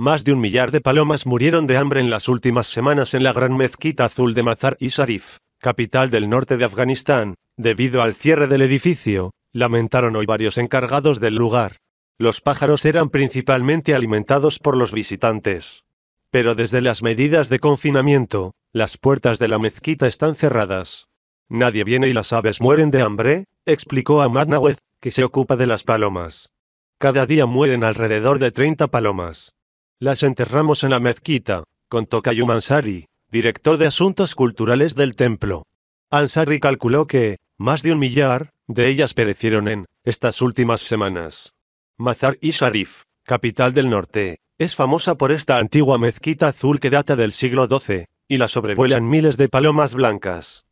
Más de un millar de palomas murieron de hambre en las últimas semanas en la gran mezquita azul de Mazar y Sharif, capital del norte de Afganistán, debido al cierre del edificio, lamentaron hoy varios encargados del lugar. Los pájaros eran principalmente alimentados por los visitantes. Pero desde las medidas de confinamiento, las puertas de la mezquita están cerradas. Nadie viene y las aves mueren de hambre, explicó Ahmad Nawaz, que se ocupa de las palomas. Cada día mueren alrededor de 30 palomas. Las enterramos en la mezquita, contó Kayum Ansari, director de asuntos culturales del templo. Ansari calculó que, más de un millar, de ellas perecieron en estas últimas semanas. Mazar i Sharif, capital del norte, es famosa por esta antigua mezquita azul que data del siglo XII, y la sobrevuelan miles de palomas blancas.